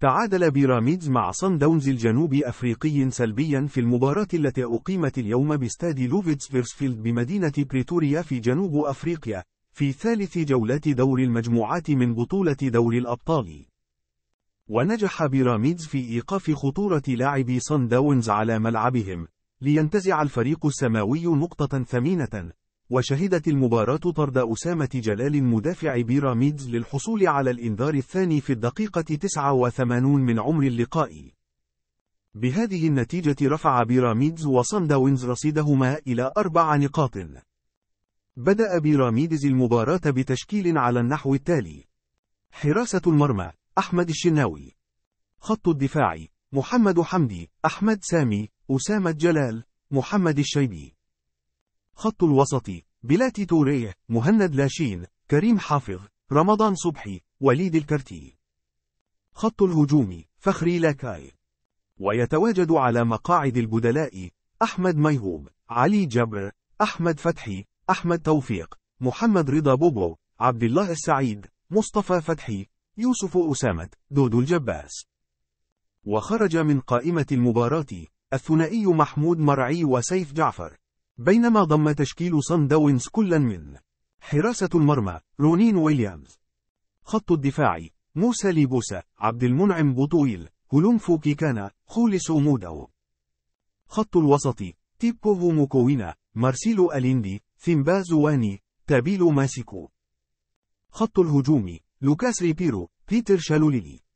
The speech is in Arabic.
تعادل بيراميدز مع صن داونز الجنوب أفريقي سلبيا في المباراة التي أقيمت اليوم باستاد لوفيتس فيرسفيلد بمدينة بريتوريا في جنوب أفريقيا في ثالث جولات دور المجموعات من بطولة دوري الأبطال ونجح بيراميدز في إيقاف خطورة لاعبي صن داونز على ملعبهم لينتزع الفريق السماوي نقطة ثمينة وشهدت المباراة طرد أسامة جلال مدافع بيراميدز للحصول على الإنذار الثاني في الدقيقة 89 من عمر اللقاء. بهذه النتيجة رفع بيراميدز وصنداونز رصيدهما إلى أربع نقاط. بدأ بيراميدز المباراة بتشكيل على النحو التالي: حراسة المرمى أحمد الشناوي. خط الدفاع محمد حمدي، أحمد سامي، أسامة جلال، محمد الشيبي. خط الوسط بلاتي توريه مهند لاشين كريم حافظ رمضان صبحي وليد الكرتي خط الهجوم فخري لاكاي ويتواجد على مقاعد البدلاء أحمد ميهوب علي جبر أحمد فتحي أحمد توفيق محمد رضا بوبو عبد الله السعيد مصطفى فتحي يوسف أسامة دودو الجباس وخرج من قائمة المباراة الثنائي محمود مرعي وسيف جعفر بينما ضم تشكيل صن داونز كلا من حراسة المرمى رونين ويليامز خط الدفاع موسى ليبوسا عبد المنعم بوطويل هلومفو كيكانا خوليسو مودو خط الوسط تيبوفو موكوينا مارسيلو أليندي ثيمبا زواني تابيلو ماسيكو خط الهجوم لوكاس ريبيرو بيتر شالوليلي